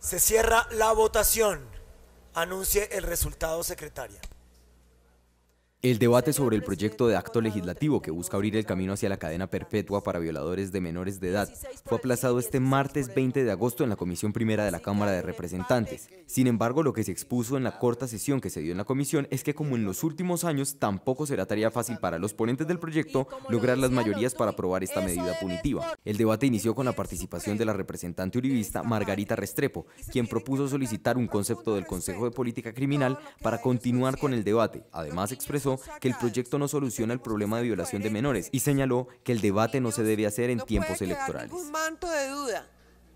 Se cierra la votación. Anuncie el resultado, secretaria. El debate sobre el proyecto de acto legislativo que busca abrir el camino hacia la cadena perpetua para violadores de menores de edad fue aplazado este martes 20 de agosto en la Comisión Primera de la Cámara de Representantes. Sin embargo, lo que se expuso en la corta sesión que se dio en la comisión es que como en los últimos años tampoco será tarea fácil para los ponentes del proyecto lograr las mayorías para aprobar esta medida punitiva. El debate inició con la participación de la representante uribista Margarita Restrepo, quien propuso solicitar un concepto del Consejo de Política Criminal para continuar con el debate. Además expresó que el proyecto no soluciona el problema de violación de menores y señaló que el debate no se debe hacer en tiempos electorales. Un manto de duda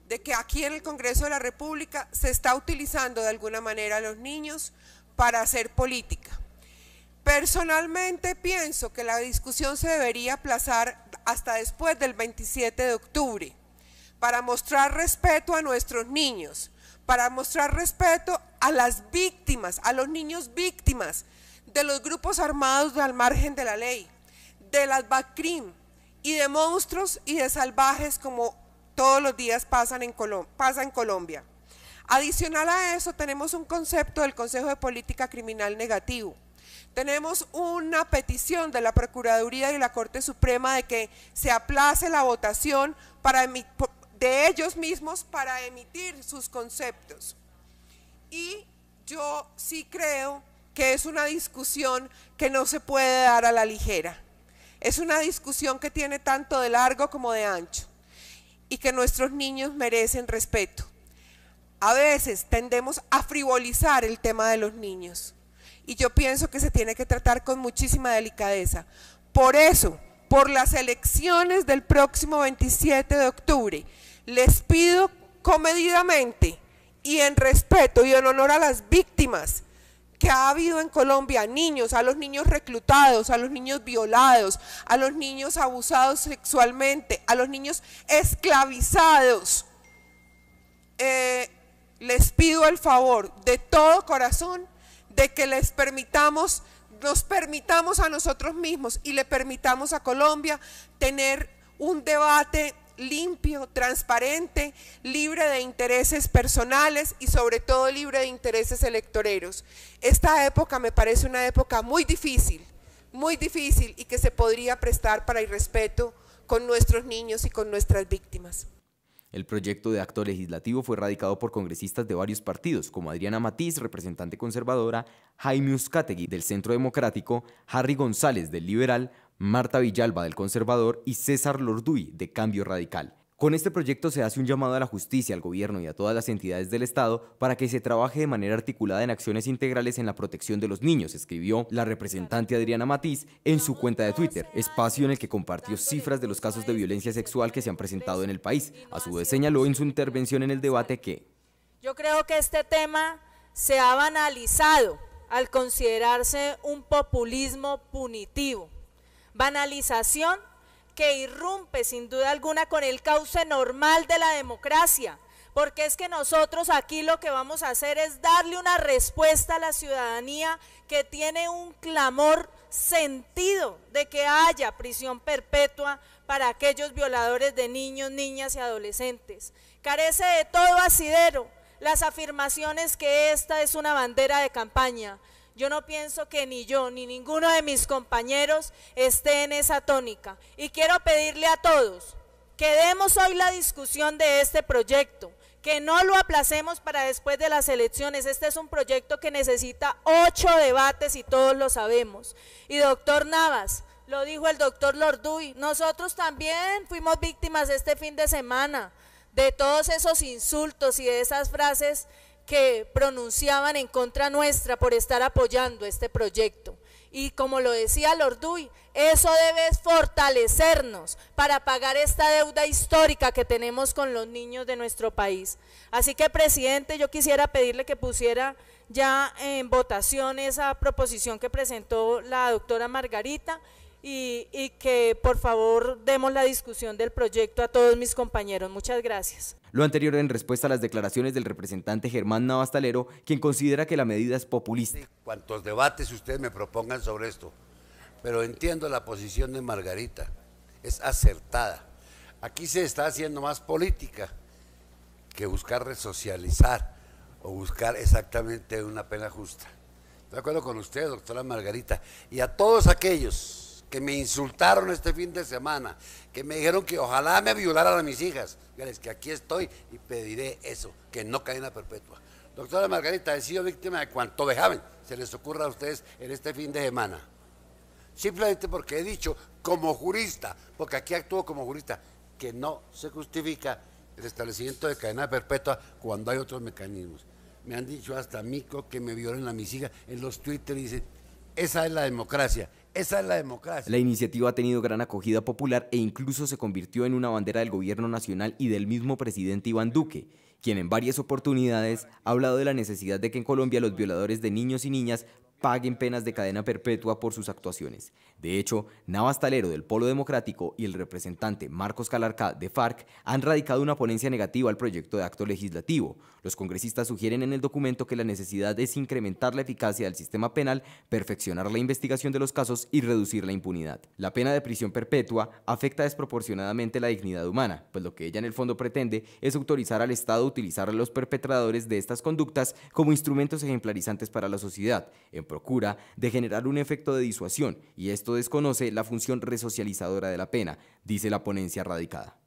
de que aquí en el Congreso de la República se está utilizando de alguna manera a los niños para hacer política. Personalmente pienso que la discusión se debería aplazar hasta después del 27 de octubre para mostrar respeto a nuestros niños, para mostrar respeto a las víctimas, a los niños víctimas de los grupos armados al margen de la ley, de las BACRIM y de monstruos y de salvajes como todos los días pasan en pasa en Colombia. Adicional a eso, tenemos un concepto del Consejo de Política Criminal negativo. Tenemos una petición de la Procuraduría y la Corte Suprema de que se aplace la votación de ellos mismos para emitir sus conceptos. Y yo sí creo que es una discusión que no se puede dar a la ligera. Es una discusión que tiene tanto de largo como de ancho y que nuestros niños merecen respeto. A veces tendemos a frivolizar el tema de los niños y yo pienso que se tiene que tratar con muchísima delicadeza. Por eso, por las elecciones del próximo 27 de octubre, les pido comedidamente y en respeto y en honor a las víctimas que ha habido en Colombia, niños, a los niños reclutados, a los niños violados, a los niños abusados sexualmente, a los niños esclavizados. Eh, les pido el favor de todo corazón de que les permitamos, nos permitamos a nosotros mismos y le permitamos a Colombia tener un debate limpio, transparente, libre de intereses personales y sobre todo libre de intereses electoreros. Esta época me parece una época muy difícil, muy difícil y que se podría prestar para irrespeto con nuestros niños y con nuestras víctimas. El proyecto de acto legislativo fue radicado por congresistas de varios partidos, como Adriana Matiz, representante conservadora, Jaime Uzcategui, del Centro Democrático, Harry González, del Liberal, Marta Villalba del Conservador y César Lorduy de Cambio Radical. Con este proyecto se hace un llamado a la justicia, al gobierno y a todas las entidades del Estado para que se trabaje de manera articulada en acciones integrales en la protección de los niños, escribió la representante Adriana Matiz en su cuenta de Twitter, espacio en el que compartió cifras de los casos de violencia sexual que se han presentado en el país. A su vez señaló en su intervención en el debate que... Yo creo que este tema se ha banalizado al considerarse un populismo punitivo banalización que irrumpe sin duda alguna con el cauce normal de la democracia, porque es que nosotros aquí lo que vamos a hacer es darle una respuesta a la ciudadanía que tiene un clamor sentido de que haya prisión perpetua para aquellos violadores de niños, niñas y adolescentes. Carece de todo asidero las afirmaciones que esta es una bandera de campaña yo no pienso que ni yo ni ninguno de mis compañeros esté en esa tónica. Y quiero pedirle a todos que demos hoy la discusión de este proyecto, que no lo aplacemos para después de las elecciones. Este es un proyecto que necesita ocho debates y todos lo sabemos. Y doctor Navas, lo dijo el doctor Lorduy, nosotros también fuimos víctimas este fin de semana de todos esos insultos y de esas frases que pronunciaban en contra nuestra por estar apoyando este proyecto. Y como lo decía Lorduy, eso debe fortalecernos para pagar esta deuda histórica que tenemos con los niños de nuestro país. Así que, presidente, yo quisiera pedirle que pusiera ya en votación esa proposición que presentó la doctora Margarita y, que por favor demos la discusión del proyecto a todos mis compañeros. Muchas gracias. Lo anterior en respuesta a las declaraciones del representante Germán Navastalero, quien considera que la medida es populista. Cuantos debates ustedes me propongan sobre esto, pero entiendo la posición de Margarita, es acertada. Aquí se está haciendo más política que buscar resocializar o buscar exactamente una pena justa. Estoy de acuerdo con usted, doctora Margarita, y a todos aquellos que me insultaron este fin de semana, que me dijeron que ojalá me violaran a mis hijas. Fíjense que aquí estoy y pediré eso, que no cadena perpetua. Doctora Margarita, he sido víctima de cuanto vejamen se les ocurra a ustedes en este fin de semana. Simplemente porque he dicho como jurista, porque aquí actúo como jurista, que no se justifica el establecimiento de cadena perpetua cuando hay otros mecanismos. Me han dicho hasta mico que me violen a mis hijas en los Twitter y dicen, esa es la democracia, esa es la democracia. La iniciativa ha tenido gran acogida popular e incluso se convirtió en una bandera del gobierno nacional y del mismo presidente Iván Duque, quien en varias oportunidades ha hablado de la necesidad de que en Colombia los violadores de niños y niñas paguen penas de cadena perpetua por sus actuaciones. De hecho, Navas Talero del Polo Democrático y el representante Marcos Calarca, de FARC han radicado una ponencia negativa al proyecto de acto legislativo. Los congresistas sugieren en el documento que la necesidad es incrementar la eficacia del sistema penal, perfeccionar la investigación de los casos y reducir la impunidad. La pena de prisión perpetua afecta desproporcionadamente la dignidad humana, pues lo que ella en el fondo pretende es autorizar al Estado a utilizar a los perpetradores de estas conductas como instrumentos ejemplarizantes para la sociedad procura de generar un efecto de disuasión y esto desconoce la función resocializadora de la pena, dice la ponencia radicada.